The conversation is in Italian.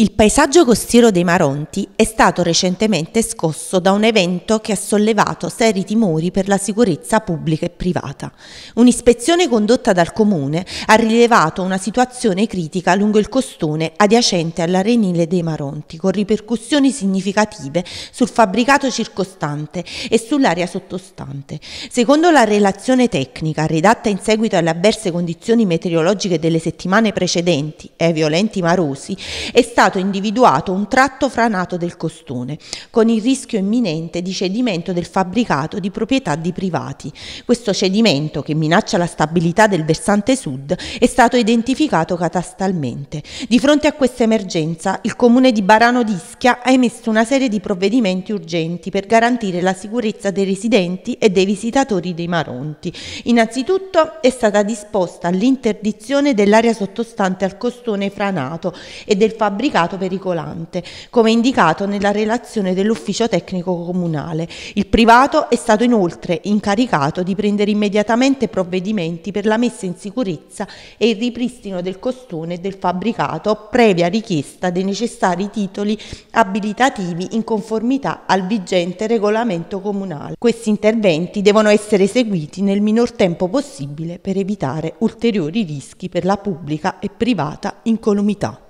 Il paesaggio costiero dei Maronti è stato recentemente scosso da un evento che ha sollevato seri timori per la sicurezza pubblica e privata. Un'ispezione condotta dal comune ha rilevato una situazione critica lungo il costone adiacente all'arenile dei Maronti, con ripercussioni significative sul fabbricato circostante e sull'area sottostante. Secondo la relazione tecnica, redatta in seguito alle avverse condizioni meteorologiche delle settimane precedenti e eh, ai violenti marosi, è stato stato individuato un tratto franato del costone, con il rischio imminente di cedimento del fabbricato di proprietà di privati. Questo cedimento, che minaccia la stabilità del versante sud, è stato identificato catastalmente. Di fronte a questa emergenza, il comune di Barano d'Ischia ha emesso una serie di provvedimenti urgenti per garantire la sicurezza dei residenti e dei visitatori dei Maronti. Innanzitutto è stata disposta l'interdizione dell'area sottostante al costone franato e del fabbricato considerato pericolante, come indicato nella relazione dell'ufficio tecnico comunale. Il privato è stato inoltre incaricato di prendere immediatamente provvedimenti per la messa in sicurezza e il ripristino del costone e del fabbricato previa richiesta dei necessari titoli abilitativi in conformità al vigente regolamento comunale. Questi interventi devono essere eseguiti nel minor tempo possibile per evitare ulteriori rischi per la pubblica e privata incolumità.